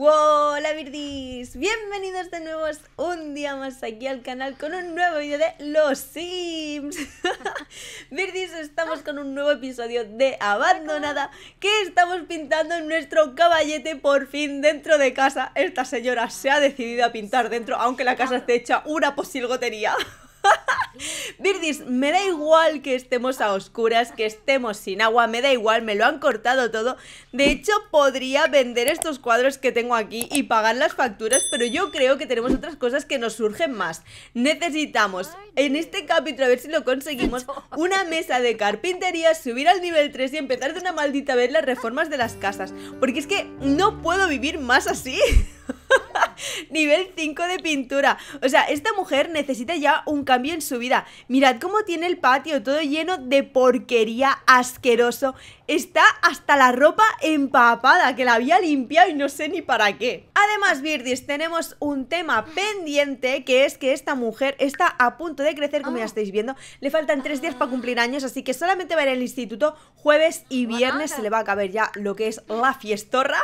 Hola Virdis, bienvenidos de nuevo un día más aquí al canal con un nuevo vídeo de Los Sims Virdis, estamos con un nuevo episodio de Abandonada que estamos pintando en nuestro caballete por fin dentro de casa Esta señora se ha decidido a pintar dentro aunque la casa esté hecha una posilgotería Virgis, me da igual que estemos a oscuras, que estemos sin agua, me da igual, me lo han cortado todo. De hecho, podría vender estos cuadros que tengo aquí y pagar las facturas, pero yo creo que tenemos otras cosas que nos surgen más. Necesitamos, en este capítulo, a ver si lo conseguimos, una mesa de carpintería, subir al nivel 3 y empezar de una maldita vez las reformas de las casas. Porque es que no puedo vivir más así. Nivel 5 de pintura. O sea, esta mujer necesita ya un cambio en su vida. Mirad cómo tiene el patio, todo lleno de porquería asqueroso está hasta la ropa empapada, que la había limpiado y no sé ni para qué. Además, Virdis tenemos un tema pendiente, que es que esta mujer está a punto de crecer, como ya ah. estáis viendo. Le faltan tres días para cumplir años, así que solamente va a ir al instituto jueves y viernes. Se le va a caber ya lo que es la fiestorra.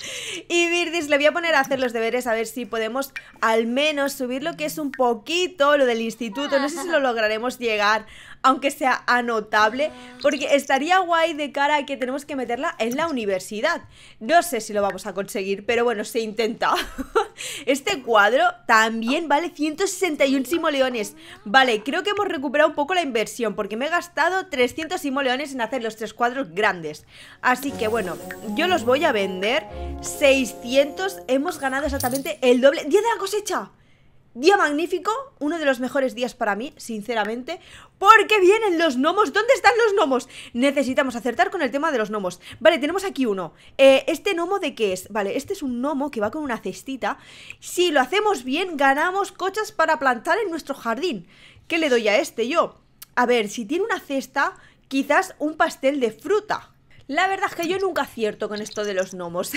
y Virdis le voy a poner a hacer los deberes, a ver si podemos al menos subir lo que es un poquito lo del instituto. No sé si lo lograremos llegar aunque sea anotable, porque estaría guay de cara a que tenemos que meterla en la universidad. No sé si lo vamos a conseguir, pero bueno, se intenta. este cuadro también vale 161 simoleones. Vale, creo que hemos recuperado un poco la inversión, porque me he gastado 300 simoleones en hacer los tres cuadros grandes. Así que bueno, yo los voy a vender. 600, hemos ganado exactamente el doble. ¡10 de la cosecha! Día magnífico, uno de los mejores días para mí, sinceramente, porque vienen los gnomos. ¿Dónde están los gnomos? Necesitamos acertar con el tema de los gnomos. Vale, tenemos aquí uno. Eh, ¿Este gnomo de qué es? Vale, este es un gnomo que va con una cestita. Si lo hacemos bien, ganamos cochas para plantar en nuestro jardín. ¿Qué le doy a este yo? A ver, si tiene una cesta, quizás un pastel de fruta. La verdad es que yo nunca acierto con esto de los gnomos.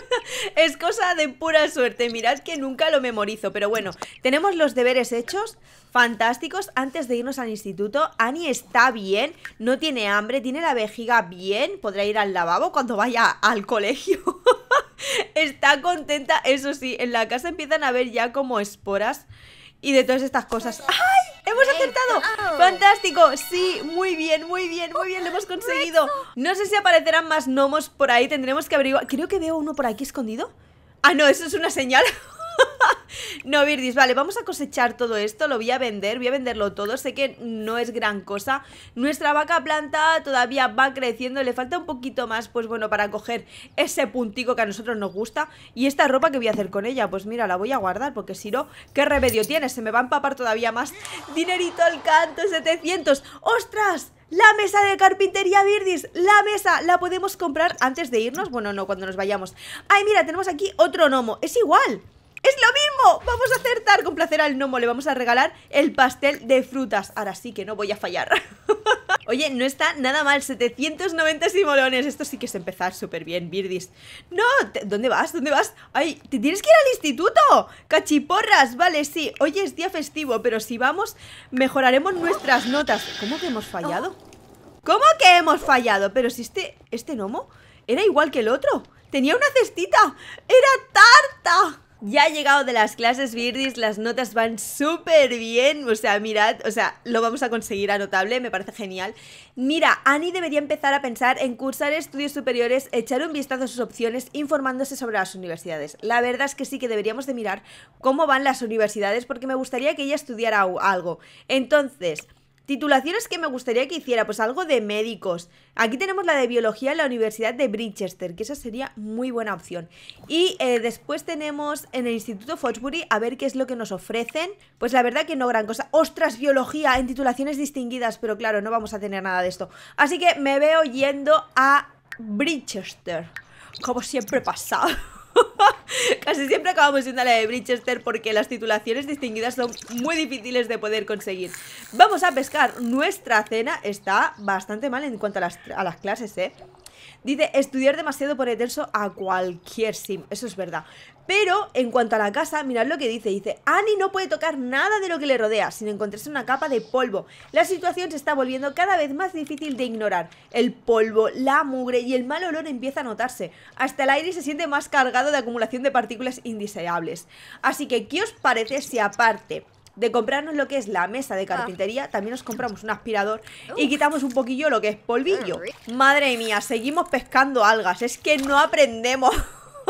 es cosa de pura suerte, mirad que nunca lo memorizo. Pero bueno, tenemos los deberes hechos, fantásticos. Antes de irnos al instituto, Annie está bien, no tiene hambre, tiene la vejiga bien, podrá ir al lavabo cuando vaya al colegio. está contenta, eso sí, en la casa empiezan a ver ya como esporas y de todas estas cosas. ¡Ay! ¡Hemos acertado! ¡Fantástico! Sí, muy bien, muy bien, muy bien, lo hemos oh, conseguido. No sé si aparecerán más gnomos por ahí, tendremos que averiguar. Creo que veo uno por aquí escondido. Ah, no, eso es una señal. no, Virdis, vale, vamos a cosechar todo esto, lo voy a vender, voy a venderlo todo, sé que no es gran cosa. Nuestra vaca planta todavía va creciendo, le falta un poquito más, pues bueno, para coger ese puntico que a nosotros nos gusta. Y esta ropa que voy a hacer con ella, pues mira, la voy a guardar, porque si no, ¿qué remedio tiene? Se me va a empapar todavía más. Dinerito al canto, 700. ¡Ostras! La mesa de carpintería Virdis, la mesa, la podemos comprar antes de irnos, bueno no, cuando nos vayamos Ay mira, tenemos aquí otro gnomo, es igual ¡Es lo mismo! Vamos a acertar con placer al gnomo Le vamos a regalar el pastel de frutas Ahora sí que no voy a fallar Oye, no está nada mal 790 simolones Esto sí que es empezar súper bien, Birdis No, ¿dónde vas? ¿Dónde vas? ¡Ay! ¡Te tienes que ir al instituto! ¡Cachiporras! Vale, sí Hoy es día festivo Pero si vamos, mejoraremos nuestras notas ¿Cómo que hemos fallado? ¿Cómo que hemos fallado? Pero si este, este gnomo era igual que el otro Tenía una cestita Era tarta ya ha llegado de las clases Virdis, las notas van súper bien, o sea, mirad, o sea, lo vamos a conseguir a notable, me parece genial. Mira, Ani debería empezar a pensar en cursar estudios superiores, echar un vistazo a sus opciones, informándose sobre las universidades. La verdad es que sí que deberíamos de mirar cómo van las universidades porque me gustaría que ella estudiara algo. Entonces... Titulaciones que me gustaría que hiciera, pues algo de médicos. Aquí tenemos la de biología en la Universidad de Brichester, que esa sería muy buena opción. Y eh, después tenemos en el Instituto Foxbury, a ver qué es lo que nos ofrecen. Pues la verdad que no gran cosa. ¡Ostras, biología! En titulaciones distinguidas, pero claro, no vamos a tener nada de esto. Así que me veo yendo a Bridgester, como siempre pasa. Casi siempre acabamos siendo la de Bridgester porque las titulaciones distinguidas son muy difíciles de poder conseguir. Vamos a pescar. Nuestra cena está bastante mal en cuanto a las, a las clases, ¿eh? Dice, estudiar demasiado por Eterso a cualquier sim. Eso es verdad. Pero, en cuanto a la casa, mirad lo que dice. Dice, Annie no puede tocar nada de lo que le rodea sin encontrarse una capa de polvo. La situación se está volviendo cada vez más difícil de ignorar. El polvo, la mugre y el mal olor empieza a notarse. Hasta el aire se siente más cargado de acumulación de partículas indeseables. Así que, ¿qué os parece si aparte de comprarnos lo que es la mesa de ah. carpintería, también nos compramos un aspirador y quitamos un poquillo lo que es polvillo. Ah, madre mía, seguimos pescando algas, es que no aprendemos.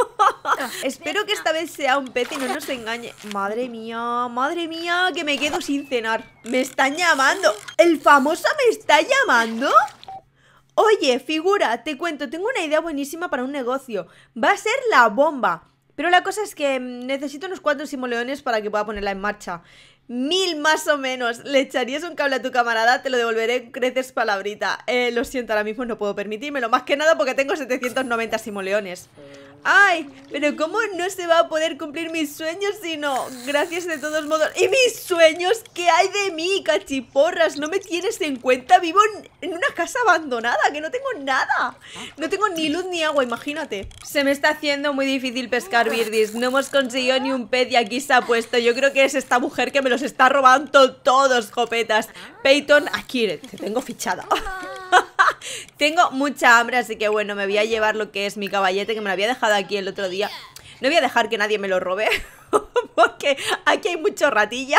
Espero que esta vez sea un pez y no nos engañe. Madre mía, madre mía, que me quedo sin cenar. Me están llamando. ¿El famoso me está llamando? Oye, figura, te cuento, tengo una idea buenísima para un negocio. Va a ser la bomba. Pero la cosa es que mm, necesito unos cuantos simoleones para que pueda ponerla en marcha. Mil más o menos. Le echarías un cable a tu camarada, te lo devolveré, creces palabrita. Eh, lo siento, ahora mismo no puedo permitírmelo. Más que nada porque tengo 790 simoleones. ¡Ay! Pero ¿cómo no se va a poder cumplir mis sueños si no? Gracias de todos modos. ¿Y mis sueños? ¿Qué hay de mí, cachiporras? ¿No me tienes en cuenta? Vivo en, una casa abandonada, que no tengo nada. No tengo ni luz ni agua, imagínate. Se me está haciendo muy difícil pescar birdis. No hemos conseguido ni un pet y aquí se ha puesto. Yo creo que es esta mujer que me los está robando todos, copetas. Peyton, aquí te tengo fichada. Ah. Tengo mucha hambre, así que bueno, me voy a llevar lo que es mi caballete que me lo había dejado aquí el otro día. No voy a dejar que nadie me lo robe, porque aquí hay mucho ratilla.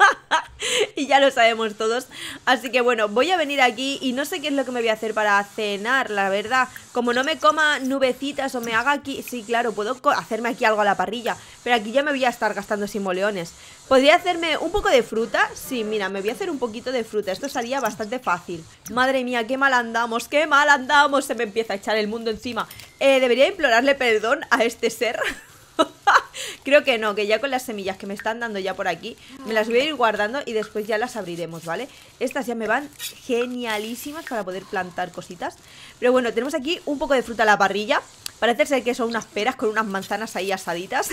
y ya lo sabemos todos. Así que bueno, voy a venir aquí y no sé qué es lo que me voy a hacer para cenar, la verdad. Como no me coma nubecitas o me haga aquí... Sí, claro, puedo hacerme aquí algo a la parrilla, pero aquí ya me voy a estar gastando simoleones. Podría hacerme un poco de fruta. Sí, mira, me voy a hacer un poquito de fruta. Esto sería bastante fácil. Madre mía, qué mal andamos, qué mal andamos. Se me empieza a echar el mundo encima. Eh, debería implorarle perdón a este ser. Creo que no, que ya con las semillas que me están dando ya por aquí, me las voy a ir guardando y después ya las abriremos, ¿vale? Estas ya me van genialísimas para poder plantar cositas. Pero bueno, tenemos aquí un poco de fruta a la parrilla. Parece ser que son unas peras con unas manzanas ahí asaditas.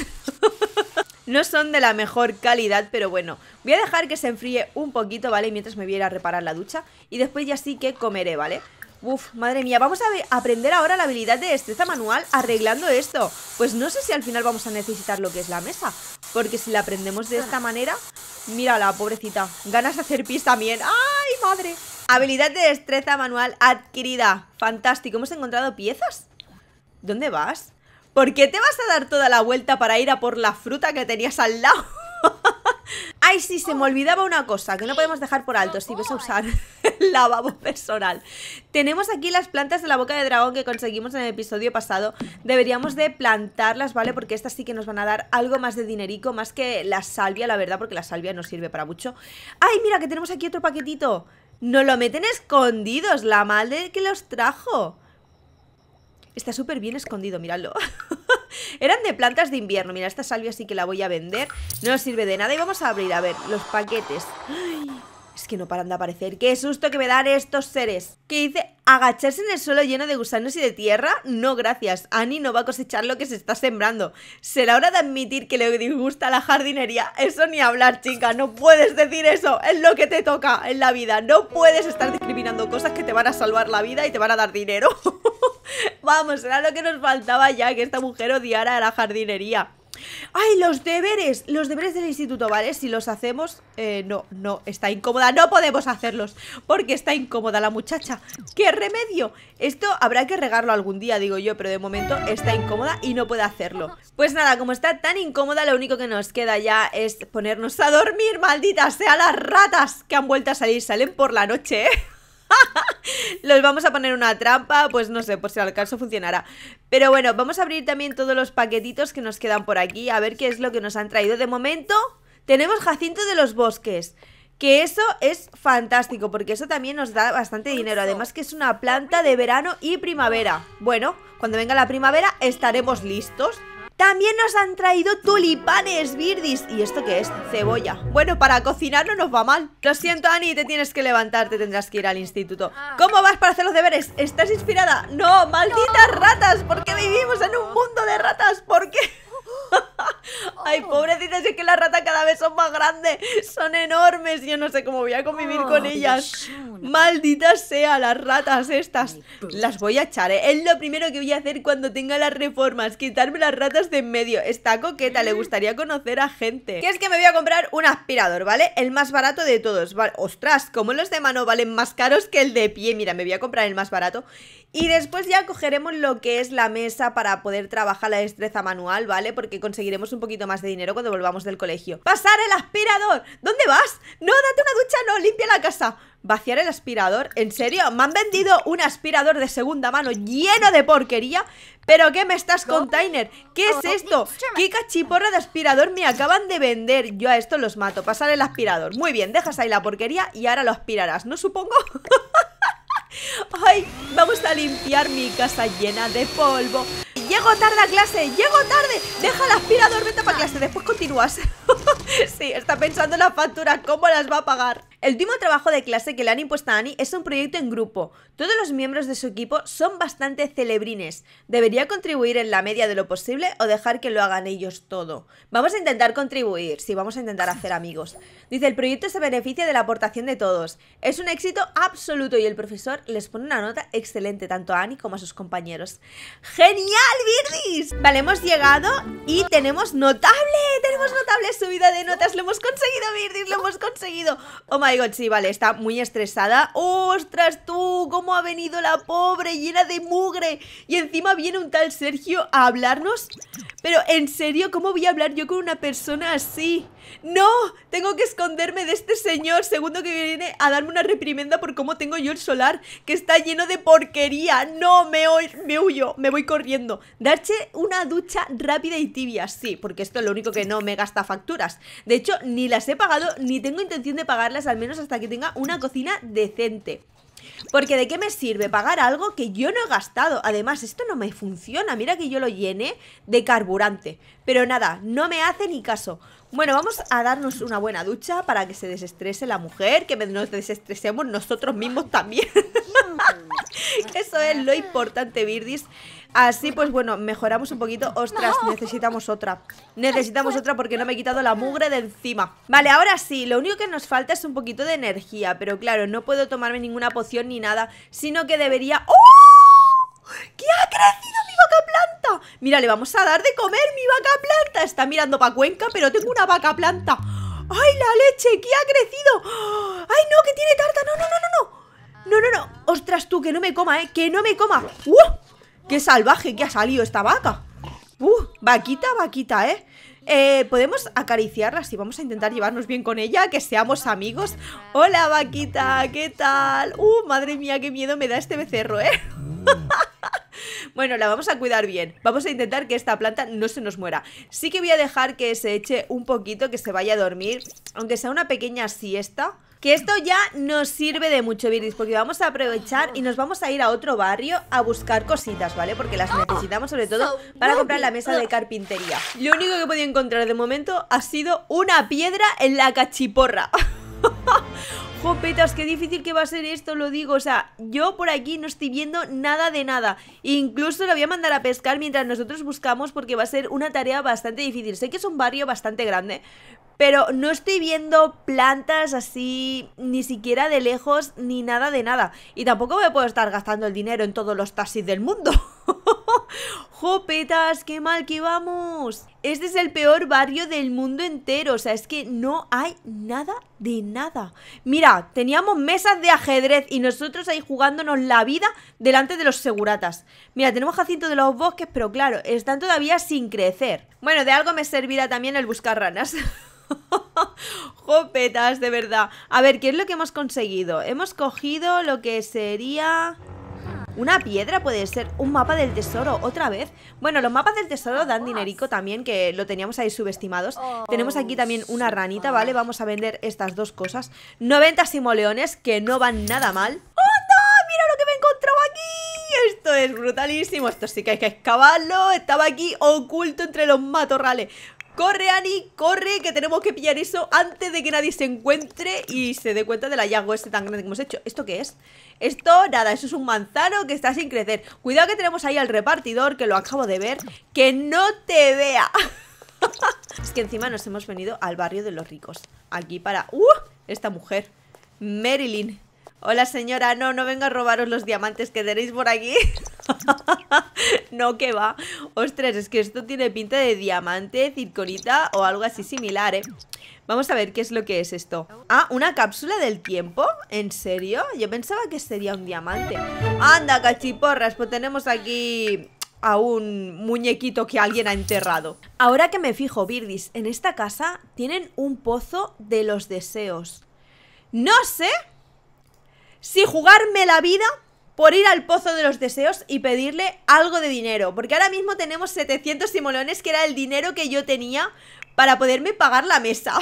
no son de la mejor calidad, pero bueno, voy a dejar que se enfríe un poquito, ¿vale? Mientras me voy a a reparar la ducha y después ya sí que comeré, ¿vale? Uf, madre mía, vamos a aprender ahora la habilidad de destreza manual arreglando esto Pues no sé si al final vamos a necesitar lo que es la mesa Porque si la aprendemos de esta manera Mírala, pobrecita, ganas de hacer pis también ¡Ay, madre! Habilidad de destreza manual adquirida Fantástico, hemos encontrado piezas ¿Dónde vas? ¿Por qué te vas a dar toda la vuelta para ir a por la fruta que tenías al lado? Ay, sí, se me olvidaba una cosa que no podemos dejar por alto si vas a usar lavabo personal. Tenemos aquí las plantas de la boca de dragón que conseguimos en el episodio pasado. Deberíamos de plantarlas, ¿vale? Porque estas sí que nos van a dar algo más de dinerico, más que la salvia, la verdad, porque la salvia no sirve para mucho. Ay, mira, que tenemos aquí otro paquetito. No lo meten escondidos, la madre que los trajo. Está súper bien escondido, miradlo. Eran de plantas de invierno. Mira, esta salvia sí que la voy a vender. No nos sirve de nada. Y vamos a abrir, a ver, los paquetes. Ay, es que no paran de aparecer. ¡Qué susto que me dan estos seres! Que dice? ¿Agacharse en el suelo lleno de gusanos y de tierra? No, gracias. Annie no va a cosechar lo que se está sembrando. Será hora de admitir que le disgusta la jardinería. Eso ni hablar, chica. No puedes decir eso. Es lo que te toca en la vida. No puedes estar discriminando cosas que te van a salvar la vida y te van a dar dinero. Vamos, era lo que nos faltaba ya, que esta mujer odiara a la jardinería. Ay, los deberes, los deberes del instituto, ¿vale? Si los hacemos, eh, no, no, está incómoda, no podemos hacerlos Porque está incómoda la muchacha ¡Qué remedio! Esto habrá que regarlo algún día, digo yo, pero de momento está incómoda y no puede hacerlo Pues nada, como está tan incómoda, lo único que nos queda ya es ponernos a dormir, malditas sean las ratas que han vuelto a salir, salen por la noche, ¿eh? los vamos a poner una trampa, pues no sé, por si al caso funcionará. Pero bueno, vamos a abrir también todos los paquetitos que nos quedan por aquí, a ver qué es lo que nos han traído. De momento, tenemos Jacinto de los Bosques. Que eso es fantástico, porque eso también nos da bastante dinero. Además que es una planta de verano y primavera. Bueno, cuando venga la primavera estaremos listos. También nos han traído tulipanes, Birdis. ¿Y esto qué es? Cebolla. Bueno, para cocinar no nos va mal. Lo siento, Ani, te tienes que levantar, te tendrás que ir al instituto. Ah. ¿Cómo vas para hacer los deberes? ¿Estás inspirada? No, malditas ratas, porque vivimos en un mundo de ratas? ¿Por qué? Ay, oh. pobrecitas, es que las ratas cada vez son más grandes, son enormes. Yo no sé cómo voy a convivir con ellas. Malditas sean las ratas estas. Pues. Las voy a echar, ¿eh? Es lo primero que voy a hacer cuando tenga las reformas, quitarme las ratas de en medio. Está coqueta, le mm. gustaría conocer a gente. Que es que me voy a comprar un aspirador, ¿vale? El más barato de todos. Ostras, como los de mano valen más caros que el de pie. Mira, me voy a comprar el más barato. Y después ya cogeremos lo que es la mesa para poder trabajar la destreza manual, ¿vale? Porque conseguiremos un poquito más de dinero cuando volvamos del colegio. ¡Pasar el aspirador! ¿Dónde vas? No, date una ducha, no, limpia la casa. ¿Vaciar el aspirador? ¿En serio? Me han vendido un aspirador de segunda mano lleno de porquería. ¿Pero qué me estás, container? ¿Qué es esto? ¿Qué cachiporra de aspirador me acaban de vender? Yo a esto los mato. Pasar el aspirador. Muy bien, dejas ahí la porquería y ahora lo aspirarás, ¿no supongo? a limpiar mi casa llena de polvo. Llego tarde a clase, llego tarde. Deja la aspirador, vete para ah. clase, después continúas. sí, está pensando en las facturas, cómo las va a pagar. El último trabajo de clase que le han impuesto a Annie es un proyecto en grupo. Todos los miembros de su equipo son bastante celebrines. Debería contribuir en la media de lo posible o dejar que lo hagan ellos todo. Vamos a intentar contribuir, sí, vamos a intentar hacer amigos. Dice, el proyecto se beneficia de la aportación de todos. Es un éxito absoluto y el profesor les pone una nota excelente tanto a Annie como a sus compañeros. ¡Genial, Birdis! Vale, hemos llegado y tenemos notable, tenemos notable subida de notas. Lo hemos conseguido, Virdis. lo hemos conseguido. Oh my sí, vale, está muy estresada. ¡Ostras tú! ¿Cómo ha venido la pobre llena de mugre? Y encima viene un tal Sergio a hablarnos. Pero, ¿en serio? ¿Cómo voy a hablar yo con una persona así? ¡No! Tengo que esconderme de este señor segundo que viene a darme una reprimenda por cómo tengo yo el solar, que está lleno de porquería. ¡No! Me, me huyo, me voy corriendo. Darche una ducha rápida y tibia, sí, porque esto es lo único que no me gasta facturas. De hecho, ni las he pagado, ni tengo intención de pagarlas, al menos hasta que tenga una cocina decente. Porque de qué me sirve pagar algo que yo no he gastado. Además, esto no me funciona. Mira que yo lo llené de carburante. Pero nada, no me hace ni caso. Bueno, vamos a darnos una buena ducha para que se desestrese la mujer, que nos desestresemos nosotros mismos también. Eso es lo importante, Virdis. Así pues bueno, mejoramos un poquito. Ostras, necesitamos otra. Necesitamos otra porque no me he quitado la mugre de encima. Vale, ahora sí, lo único que nos falta es un poquito de energía. Pero claro, no puedo tomarme ninguna poción ni nada, sino que debería... ¡Oh! ¡Que ha crecido mi vaca planta! Mira, le vamos a dar de comer mi vaca planta. Está mirando pa' Cuenca, pero tengo una vaca planta. ¡Ay, la leche! ¡Que ha crecido! ¡Ay, no! ¡Que tiene tarta! ¡No, no, no, no! No, no, no. no. Ostras, tú, que no me coma, ¿eh? Que no me coma. ¡Uh! ¡Qué salvaje que ha salido esta vaca! ¡Uh! Vaquita, vaquita, ¿eh? eh podemos acariciarla si vamos a intentar llevarnos bien con ella, que seamos amigos. Hola, vaquita, ¿qué tal? Uh, madre mía, qué miedo me da este becerro, ¿eh? bueno, la vamos a cuidar bien. Vamos a intentar que esta planta no se nos muera. Sí que voy a dejar que se eche un poquito, que se vaya a dormir, aunque sea una pequeña siesta. Que esto ya nos sirve de mucho, Viris, porque vamos a aprovechar y nos vamos a ir a otro barrio a buscar cositas, ¿vale? Porque las necesitamos sobre todo para comprar la mesa de carpintería. Lo único que he podido encontrar de momento ha sido una piedra en la cachiporra. Jopetas, qué difícil que va a ser esto, lo digo. O sea, yo por aquí no estoy viendo nada de nada. Incluso lo voy a mandar a pescar mientras nosotros buscamos porque va a ser una tarea bastante difícil. Sé que es un barrio bastante grande, pero no estoy viendo plantas así, ni siquiera de lejos, ni nada de nada. Y tampoco me puedo estar gastando el dinero en todos los taxis del mundo. ¡Jopetas! ¡Qué mal que vamos! Este es el peor barrio del mundo entero. O sea, es que no hay nada de nada. Mira, teníamos mesas de ajedrez y nosotros ahí jugándonos la vida delante de los seguratas. Mira, tenemos jacinto de los bosques, pero claro, están todavía sin crecer. Bueno, de algo me servirá también el buscar ranas. ¡Jopetas! De verdad. A ver, ¿qué es lo que hemos conseguido? Hemos cogido lo que sería... Una piedra puede ser un mapa del tesoro, otra vez Bueno, los mapas del tesoro dan dinerico también Que lo teníamos ahí subestimados oh. Tenemos aquí también una ranita, ¿vale? Vamos a vender estas dos cosas 90 simoleones, que no van nada mal ¡Oh, ¡Mira lo que me he encontrado aquí! Esto es brutalísimo Esto sí que hay que excavarlo Estaba aquí oculto entre los matorrales Corre, Ani, corre, que tenemos que pillar eso antes de que nadie se encuentre y se dé cuenta del hallazgo este tan grande que hemos hecho. ¿Esto qué es? Esto, nada, eso es un manzano que está sin crecer. Cuidado que tenemos ahí al repartidor, que lo acabo de ver. Que no te vea. es que encima nos hemos venido al barrio de los ricos. Aquí para... ¡Uh! Esta mujer. Marilyn. Hola señora, no, no venga a robaros los diamantes que tenéis por aquí. no, que va. Ostras, es que esto tiene pinta de diamante, circonita o algo así similar, ¿eh? Vamos a ver qué es lo que es esto. Ah, ¿una cápsula del tiempo? ¿En serio? Yo pensaba que sería un diamante. Anda, cachiporras, pues tenemos aquí a un muñequito que alguien ha enterrado. Ahora que me fijo, Birdis, en esta casa tienen un pozo de los deseos. No sé si jugarme la vida por ir al Pozo de los Deseos y pedirle algo de dinero. Porque ahora mismo tenemos 700 simolones que era el dinero que yo tenía para poderme pagar la mesa.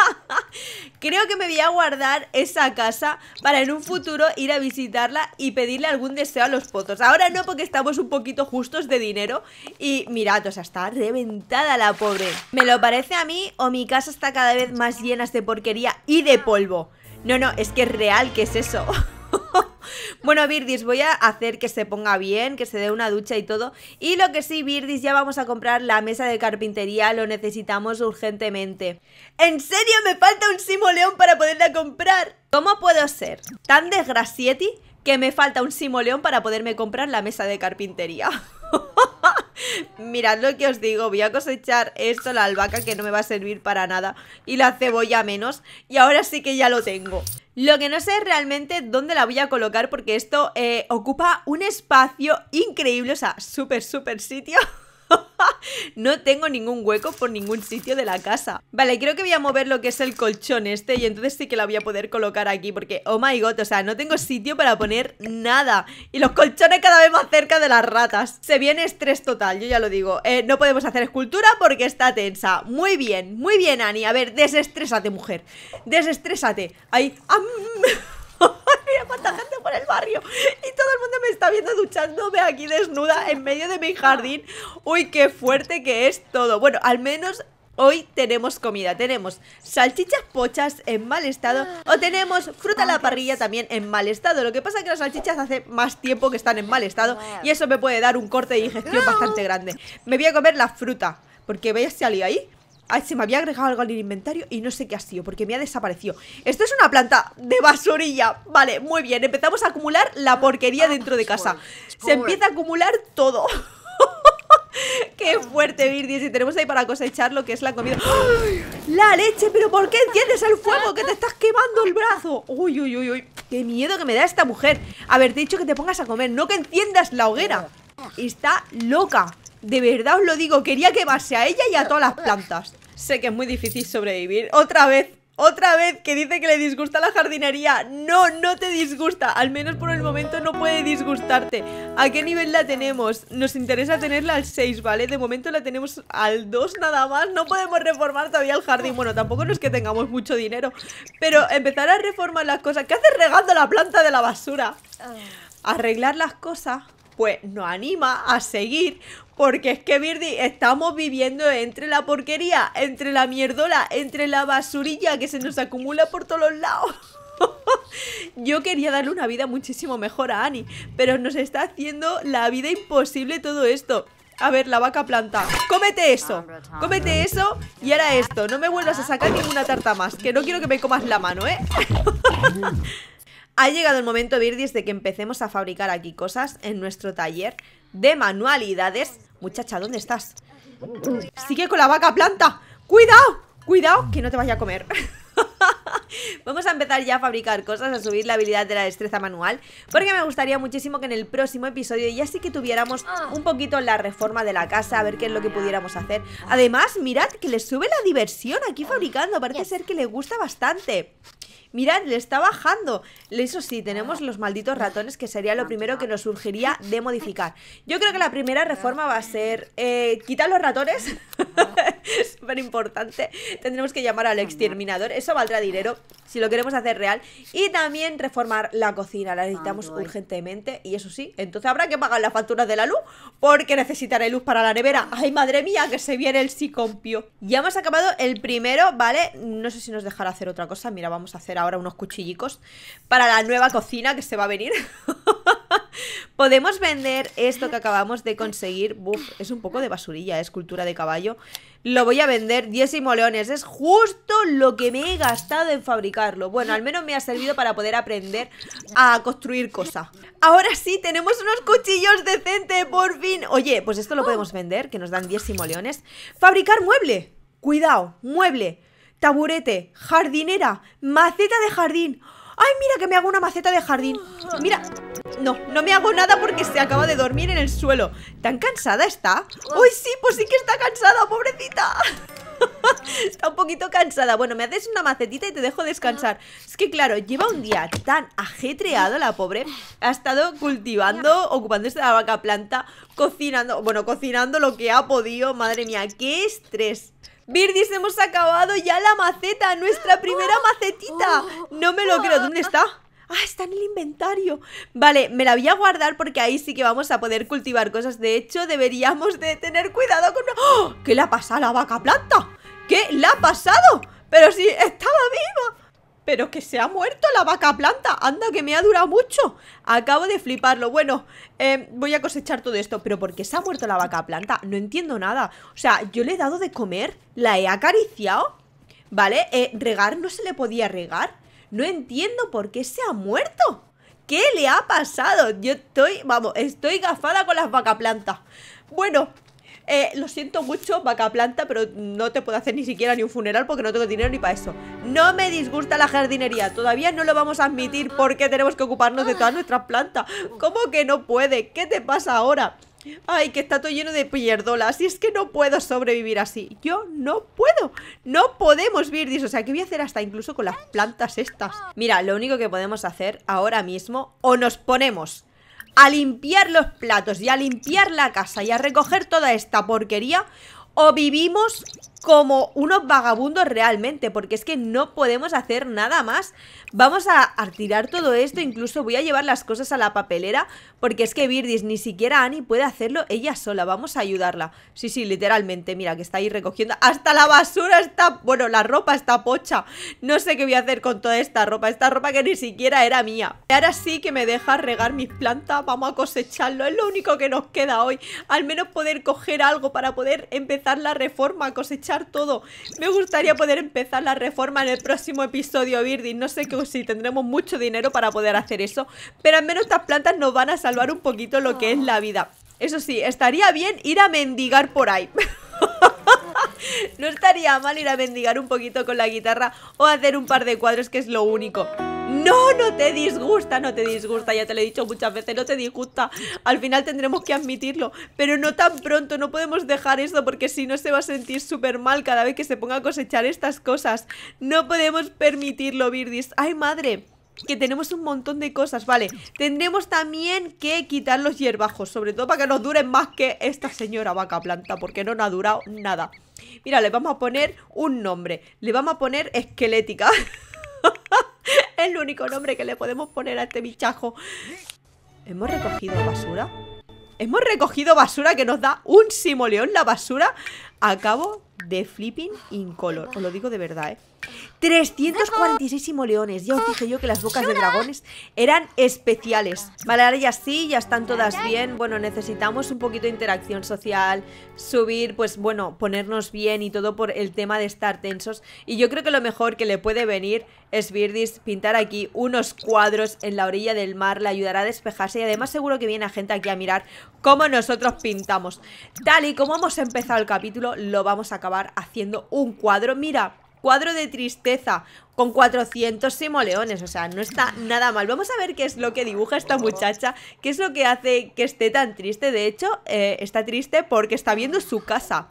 Creo que me voy a guardar esa casa para en un futuro ir a visitarla y pedirle algún deseo a los pozos. Ahora no, porque estamos un poquito justos de dinero. Y mirad, o sea, está reventada la pobre. ¿Me lo parece a mí o mi casa está cada vez más llena de porquería y de polvo? No, no, es que es real que es eso. bueno, Virdis, voy a hacer que se ponga bien, que se dé una ducha y todo. Y lo que sí, Virdis, ya vamos a comprar la mesa de carpintería, lo necesitamos urgentemente. ¿En serio me falta un simoleón para poderla comprar? ¿Cómo puedo ser tan desgracieti que me falta un simoleón para poderme comprar la mesa de carpintería? Mirad lo que os digo, voy a cosechar esto, la albahaca que no me va a servir para nada Y la cebolla menos Y ahora sí que ya lo tengo Lo que no sé realmente dónde la voy a colocar porque esto eh, ocupa un espacio increíble O sea, súper, súper sitio no tengo ningún hueco por ningún sitio de la casa. Vale, creo que voy a mover lo que es el colchón este y entonces sí que la voy a poder colocar aquí porque, oh my god, o sea, no tengo sitio para poner nada. Y los colchones cada vez más cerca de las ratas. Se viene estrés total, yo ya lo digo. Eh, no podemos hacer escultura porque está tensa. Muy bien, muy bien, Ani. A ver, desestrésate, mujer. Desestrésate. Ahí... Mira cuánta gente por el barrio. Y todo el mundo me está viendo duchándome aquí desnuda en medio de mi jardín. Uy, qué fuerte que es todo. Bueno, al menos Hoy tenemos comida, tenemos salchichas pochas en mal estado o tenemos fruta a la parrilla también en mal estado. Lo que pasa es que las salchichas hace más tiempo que están en mal estado y eso me puede dar un corte de digestión bastante grande. Me voy a comer la fruta porque veis si salí ahí se me había agregado algo al inventario y no sé qué ha sido, porque me ha desaparecido. Esto es una planta de basurilla. Vale, muy bien. Empezamos a acumular la porquería dentro de casa. Se empieza a acumular todo. ¡Qué fuerte, Virgis! Y tenemos ahí para cosechar lo que es la comida. ¡La leche! ¿Pero por qué enciendes el fuego? ¡Que te estás quemando el brazo! ¡Uy, uy, uy, uy! ¡Qué miedo que me da esta mujer! he dicho que te pongas a comer, no que enciendas la hoguera. Está loca de verdad os lo digo, quería que quemarse a ella y a todas las plantas. Sé que es muy difícil sobrevivir. Otra vez, otra vez que dice que le disgusta la jardinería. No, no te disgusta. Al menos por el momento no puede disgustarte. ¿A qué nivel la tenemos? Nos interesa tenerla al 6, ¿vale? De momento la tenemos al 2 nada más. No podemos reformar todavía el jardín. Bueno, tampoco no es que tengamos mucho dinero. Pero empezar a reformar las cosas. ¿Qué haces regando la planta de la basura? Ah. Arreglar las cosas pues nos anima a seguir porque es que, Birdi, estamos viviendo entre la porquería, entre la mierdola, entre la basurilla que se nos acumula por todos los lados. Yo quería darle una vida muchísimo mejor a Annie, pero nos está haciendo la vida imposible todo esto. A ver, la vaca planta. Cómete eso. Cómete eso y ahora esto. No me vuelvas a sacar ninguna tarta más, que no quiero que me comas la mano, ¿eh? ha llegado el momento, Birdy, de que empecemos a fabricar aquí cosas en nuestro taller de manualidades Muchacha, ¿dónde estás? Sigue con la vaca planta ¡Cuidado! ¡Cuidado que no te vaya a comer! Vamos a empezar ya a fabricar cosas, a subir la habilidad de la destreza manual Porque me gustaría muchísimo que en el próximo episodio ya sí que tuviéramos un poquito la reforma de la casa A ver qué es lo que pudiéramos hacer Además, mirad que le sube la diversión aquí fabricando Parece ser que le gusta bastante Mirad, le está bajando. Eso sí, ah. tenemos los malditos ratones, que sería lo primero que nos surgiría de modificar. Yo creo que la primera reforma va a ser eh, quitar los ratones súper importante. Tendremos que llamar al exterminador. Eso valdrá dinero si lo queremos hacer real. Y también reformar la cocina. La necesitamos urgentemente. Y eso sí, entonces habrá que pagar las facturas de la luz porque necesitaré luz para la nevera. Ay, madre mía, que se viene el sicompio. Ya hemos acabado el primero, ¿vale? No sé si nos dejará hacer otra cosa. Mira, vamos a hacer ahora unos cuchillicos para la nueva cocina que se va a venir. Podemos vender esto que acabamos de conseguir. Buf, es un poco de basurilla, escultura de caballo. Lo voy a vender 10 simoleones Es justo lo que me he gastado en fabricarlo. Bueno, al menos me ha servido para poder aprender a construir cosas. Ahora sí, tenemos unos cuchillos decentes, por fin. Oye, pues esto lo oh. podemos vender, que nos dan 10 simoleones. Fabricar mueble. Cuidado, mueble taburete, jardinera, maceta de jardín. ¡Ay, mira que me hago una maceta de jardín! Mira, no, no me hago nada porque se acaba de dormir en el suelo ¿Tan cansada está? ¡Ay, sí, pues sí que está cansada, pobrecita! está un poquito cansada Bueno, me haces una macetita y te dejo descansar Es que claro, lleva un día tan ajetreado la pobre Ha estado cultivando, ocupándose de la vaca planta Cocinando, bueno, cocinando lo que ha podido Madre mía, qué estrés Birdis, hemos acabado ya la maceta, nuestra primera macetita. No me lo creo, ¿dónde está? Ah, está en el inventario. Vale, me la voy a guardar porque ahí sí que vamos a poder cultivar cosas. De hecho, deberíamos de tener cuidado con... ¡Oh! ¿Qué le ha pasado a la vaca planta? ¿Qué le ha pasado? Pero si estaba viva. Pero que se ha muerto la vaca planta. Anda, que me ha durado mucho. Acabo de fliparlo. Bueno, eh, voy a cosechar todo esto. Pero ¿por qué se ha muerto la vaca planta? No entiendo nada. O sea, yo le he dado de comer. La he acariciado. ¿Vale? Eh, regar no se le podía regar. No entiendo por qué se ha muerto. ¿Qué le ha pasado? Yo estoy, vamos, estoy gafada con las vaca plantas. Bueno, eh, lo siento mucho, vaca planta, pero no te puedo hacer ni siquiera ni un funeral porque no tengo dinero ni para eso. No me disgusta la jardinería, todavía no lo vamos a admitir porque tenemos que ocuparnos de todas nuestras plantas. ¿Cómo que no puede? ¿Qué te pasa ahora? Ay, que está todo lleno de pillerdolas Y es que no puedo sobrevivir así Yo no puedo, no podemos vivir O sea, ¿qué voy a hacer hasta incluso con las plantas estas? Mira, lo único que podemos hacer ahora mismo O nos ponemos a limpiar los platos y a limpiar la casa y a recoger toda esta porquería o vivimos como unos vagabundos realmente, porque es que no podemos hacer nada más. Vamos a, tirar todo esto, incluso voy a llevar las cosas a la papelera, porque es que Birdis, ni siquiera Annie puede hacerlo ella sola, vamos a ayudarla. Sí, sí, literalmente, mira, que está ahí recogiendo, hasta la basura está, bueno, la ropa está pocha. No sé qué voy a hacer con toda esta ropa, esta ropa que ni siquiera era mía. Y ahora sí que me deja regar mis plantas, vamos a cosecharlo, es lo único que nos queda hoy. Al menos poder coger algo para poder empezar la reforma, cosechar todo. Me gustaría poder empezar la reforma en el próximo episodio, Birdie. No sé que, si tendremos mucho dinero para poder hacer eso, pero al menos estas plantas nos van a salvar un poquito lo que es la vida. Eso sí, estaría bien ir a mendigar por ahí. no estaría mal ir a mendigar un poquito con la guitarra o hacer un par de cuadros, que es lo único. No, no te disgusta, no te disgusta, ya te lo he dicho muchas veces, no te disgusta. Al final tendremos que admitirlo, pero no tan pronto, no podemos dejar esto porque si no se va a sentir súper mal cada vez que se ponga a cosechar estas cosas. No podemos permitirlo, Birdis. ¡Ay, madre! que tenemos un montón de cosas, vale Tendremos también que quitar los hierbajos Sobre todo para que nos duren más que esta señora vaca planta Porque no nos ha durado nada Mira, le vamos a poner un nombre Le vamos a poner esquelética Es el único nombre que le podemos poner a este bichajo. ¿Hemos recogido basura? Hemos recogido basura que nos da un simoleón la basura. Acabo de flipping color Os lo digo de verdad, ¿eh? 346 leones Ya os dije yo que las bocas de dragones eran especiales. Vale, ahora ya sí, ya están todas bien. Bueno, necesitamos un poquito de interacción social, subir, pues bueno, ponernos bien y todo por el tema de estar tensos. Y yo creo que lo mejor que le puede venir es Birdis pintar aquí unos cuadros en la orilla del mar. Le ayudará a despejarse y además seguro que viene gente aquí a mirar cómo nosotros pintamos. Tal y como hemos empezado el capítulo, lo vamos a acabar haciendo un cuadro, mira, cuadro de tristeza con 400 simoleones, o sea, no está nada mal. Vamos a ver qué es lo que dibuja esta muchacha, qué es lo que hace que esté tan triste. De hecho, eh, está triste porque está viendo su casa.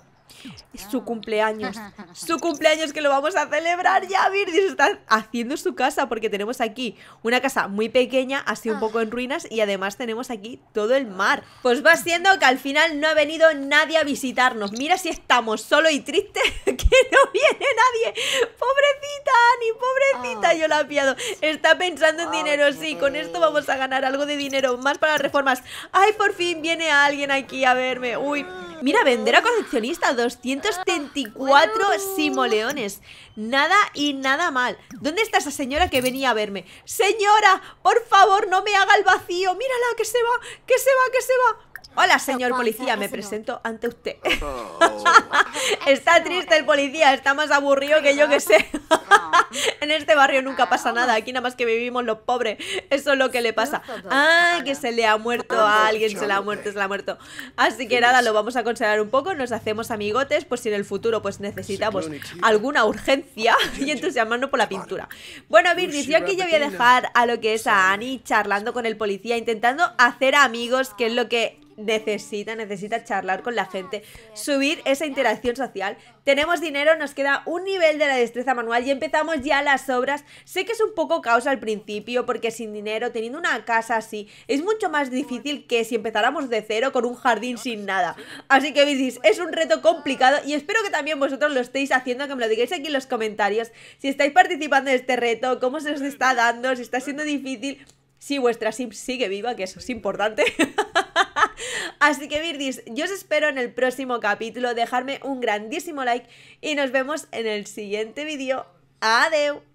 Su cumpleaños. Su cumpleaños que lo vamos a celebrar ya. Virgis está haciendo su casa porque tenemos aquí una casa muy pequeña, así un poco en ruinas y además tenemos aquí todo el mar. Pues va siendo que al final no ha venido nadie a visitarnos. Mira si estamos solo y triste que no viene nadie. Pobrecita Ani, pobrecita, yo la he Está pensando en dinero, sí. Con esto vamos a ganar algo de dinero más para las reformas. Ay, por fin viene alguien aquí a verme. Uy, Mira, vender a coleccionista 234 ah, simoleones. Nada y nada mal. ¿Dónde está esa señora que venía a verme? Señora, por favor, no me haga el vacío. Mírala, que se va, que se va, que se va. Hola, señor policía, me presento ante usted. Oh. está triste el policía, está más aburrido que yo que sé. Ah. en este barrio nunca pasa ah. nada, aquí nada más que vivimos los pobres. Eso es lo que le pasa. Ah, que se le ha muerto a alguien, se le ha muerto, se le ha muerto. Así que nada, lo vamos a considerar un poco, nos hacemos amigotes, pues si en el futuro pues necesitamos alguna urgencia y entusiasmarnos por la pintura. Bueno, Virgis, yo aquí yo voy a dejar a lo que es a Annie charlando con el policía, intentando hacer amigos, que es lo que necesita, necesita charlar con la gente, subir esa interacción social. Tenemos dinero, nos queda un nivel de la destreza manual y empezamos ya las obras. Sé que es un poco caos al principio porque sin dinero, teniendo una casa así, es mucho más difícil que si empezáramos de cero con un jardín sin nada. Así que decís, es un reto complicado y espero que también vosotros lo estéis haciendo, que me lo digáis aquí en los comentarios. Si estáis participando en este reto, cómo se os está dando, si está siendo difícil si vuestra sim sigue viva, que eso es importante. Así que Virdis, yo os espero en el próximo capítulo, dejarme un grandísimo like y nos vemos en el siguiente vídeo. ¡Adeu!